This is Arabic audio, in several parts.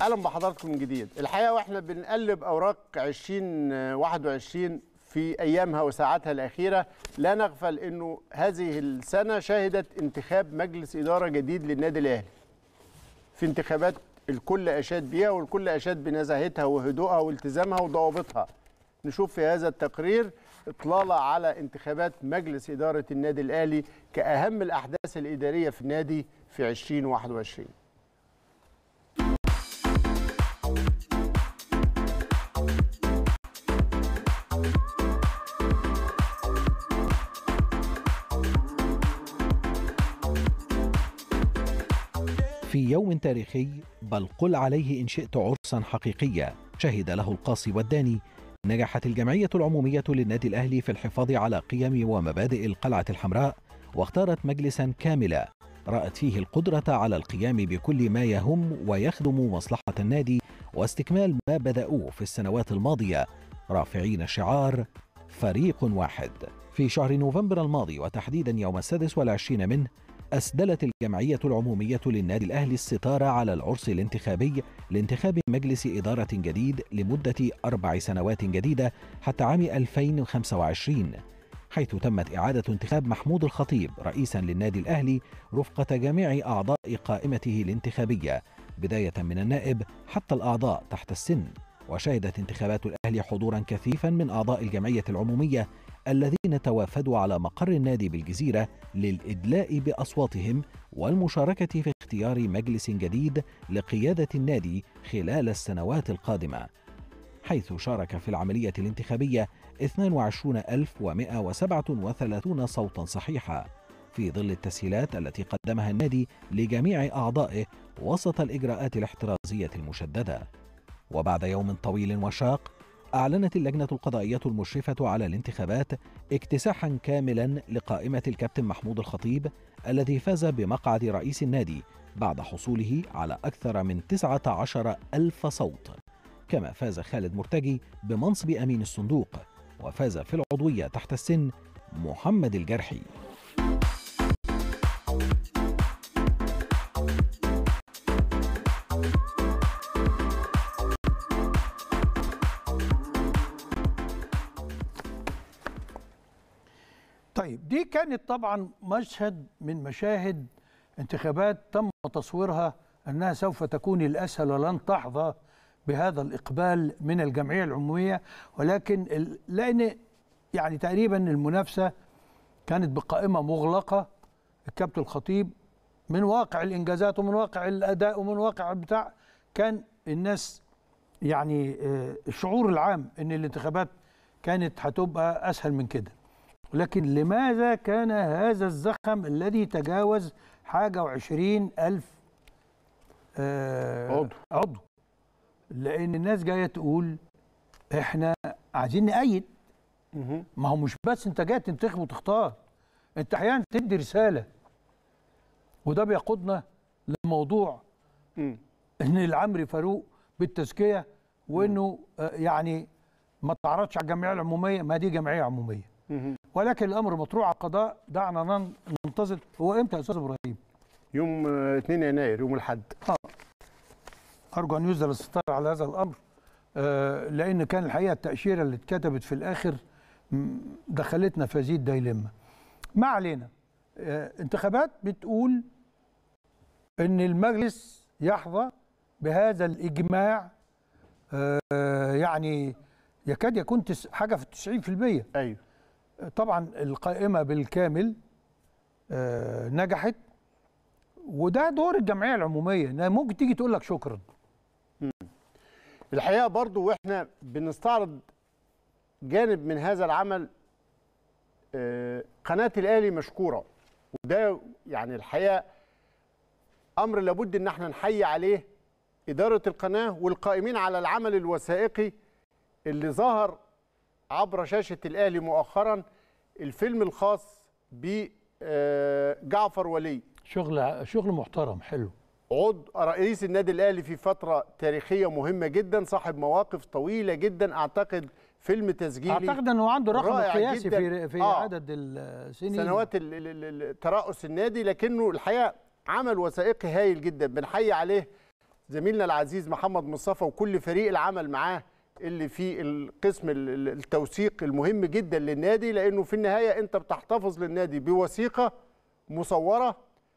اهلا بحضراتكم من جديد الحقيقه واحنا بنقلب اوراق 2021 آه، في ايامها وساعاتها الاخيره لا نغفل انه هذه السنه شهدت انتخاب مجلس اداره جديد للنادي الاهلي في انتخابات الكل اشاد بيها والكل اشاد بنزاهتها وهدوءها والتزامها وضوابطها نشوف في هذا التقرير اطلاله على انتخابات مجلس اداره النادي الاهلي كاهم الاحداث الاداريه في النادي في 2021 في يوم تاريخي بل قل عليه إن شئت عرسا حقيقيا شهد له القاصي والداني نجحت الجمعية العمومية للنادي الأهلي في الحفاظ على قيم ومبادئ القلعة الحمراء واختارت مجلسا كاملا رأت فيه القدرة على القيام بكل ما يهم ويخدم مصلحة النادي واستكمال ما بدأوه في السنوات الماضية رافعين شعار فريق واحد في شهر نوفمبر الماضي وتحديدا يوم السادس والعشرين منه أسدلت الجمعية العمومية للنادي الأهلي الستارة على العرس الانتخابي لانتخاب مجلس إدارة جديد لمدة أربع سنوات جديدة حتى عام 2025 حيث تمت إعادة انتخاب محمود الخطيب رئيسا للنادي الأهلي رفقة جميع أعضاء قائمته الانتخابية بداية من النائب حتى الأعضاء تحت السن وشهدت انتخابات الأهلي حضورا كثيفا من أعضاء الجمعية العمومية الذين توافدوا على مقر النادي بالجزيرة للإدلاء بأصواتهم والمشاركة في اختيار مجلس جديد لقيادة النادي خلال السنوات القادمة حيث شارك في العملية الانتخابية 22137 صوتا صحيحا في ظل التسهيلات التي قدمها النادي لجميع أعضائه وسط الإجراءات الاحترازية المشددة وبعد يوم طويل وشاق أعلنت اللجنة القضائية المشرفة على الانتخابات اكتساحا كاملا لقائمة الكابتن محمود الخطيب الذي فاز بمقعد رئيس النادي بعد حصوله على أكثر من 19 ألف صوت كما فاز خالد مرتجي بمنصب أمين الصندوق وفاز في العضوية تحت السن محمد الجرحي طيب دي كانت طبعا مشهد من مشاهد انتخابات تم تصويرها أنها سوف تكون الأسهل ولن تحظى بهذا الإقبال من الجمعية العمومية ولكن لأن يعني تقريبا المنافسة كانت بقائمة مغلقة الكابتن الخطيب من واقع الإنجازات ومن واقع الأداء ومن واقع بتاع كان الناس يعني آه، الشعور العام أن الانتخابات كانت هتبقى أسهل من كده لكن لماذا كان هذا الزخم الذي تجاوز حاجة وعشرين ألف آه عضو عضو لأن الناس جاية تقول إحنا عايزين نأيد ما هو مش بس أنت جاي تنتخب وتختار أنت أحيانا تدي رسالة وده بيقودنا لموضوع ان العمري فاروق بالتزكيه وانه آه، يعني ما تعرضش على الجمعيه العموميه ما دي جمعيه عموميه ولكن الامر مطروح على القضاء دعنا ننتظر هو امتى يا استاذ ابراهيم؟ يوم 2 يناير يوم الاحد اه ارجو ان يزال الستار على هذا الامر آه لان كان الحقيقه التاشيره اللي اتكتبت في الاخر دخلتنا في هذه الديلمة ما علينا آه انتخابات بتقول ان المجلس يحظى بهذا الاجماع آه يعني يكاد يكون حاجه في 90% ايوه طبعا القائمه بالكامل آه، نجحت وده دور الجمعيه العموميه انها ممكن تيجي تقول لك شكرا الحقيقه برضو واحنا بنستعرض جانب من هذا العمل آه، قناه الاهلي مشكوره وده يعني الحقيقه امر لابد ان احنا نحيي عليه اداره القناه والقائمين على العمل الوثائقي اللي ظهر عبر شاشه الاهلي مؤخرا الفيلم الخاص بجعفر آه، ولي شغل شغل محترم حلو عضو رئيس النادي الاهلي في فتره تاريخيه مهمه جدا صاحب مواقف طويله جدا اعتقد فيلم تسجيلي اعتقد انه عنده رقم قياسي في في آه عدد السنين سنوات ترأس النادي لكنه الحقيقه عمل وثائقي هايل جدا بنحيي عليه زميلنا العزيز محمد مصطفى وكل فريق العمل معاه اللي في القسم التوثيق المهم جدا للنادي لانه في النهايه انت بتحتفظ للنادي بوثيقه مصوره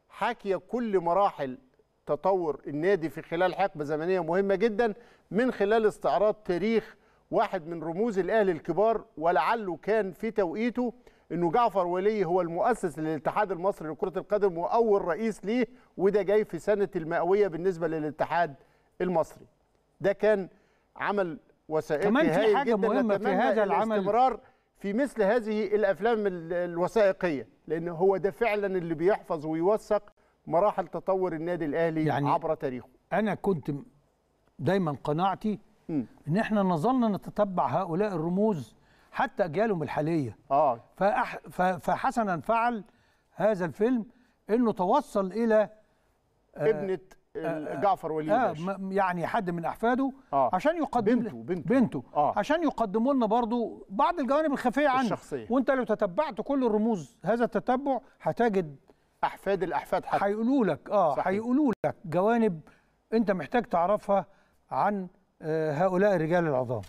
حاكيه كل مراحل تطور النادي في خلال حقبه زمنيه مهمه جدا من خلال استعراض تاريخ واحد من رموز الاهلي الكبار ولعله كان في توقيته انه جعفر ولي هو المؤسس للاتحاد المصري لكره القدم واول رئيس ليه وده جاي في سنه المئويه بالنسبه للاتحاد المصري ده كان عمل وثائقي كمان في حاجه مهمه في هذا العمل استمرار في مثل هذه الافلام الوثائقيه لان هو ده فعلا اللي بيحفظ ويوثق مراحل تطور النادي الاهلي يعني عبر تاريخه انا كنت دايما قناعتي م. ان احنا نظلنا نتتبع هؤلاء الرموز حتى اجيالهم الحاليه اه فأح... فحسنا فعل هذا الفيلم انه توصل الى آه، ابنه آه، آه، جعفر وليد آه يعني حد من احفاده آه عشان يقدم بنته بنته, بنته آه عشان يقدموا لنا برضو بعض الجوانب الخفيه عنه الشخصيه وانت لو تتبعت كل الرموز هذا التتبع هتجد احفاد الاحفاد حتى هيقولوا لك اه هيقولوا لك جوانب انت محتاج تعرفها عن آه، هؤلاء الرجال العظام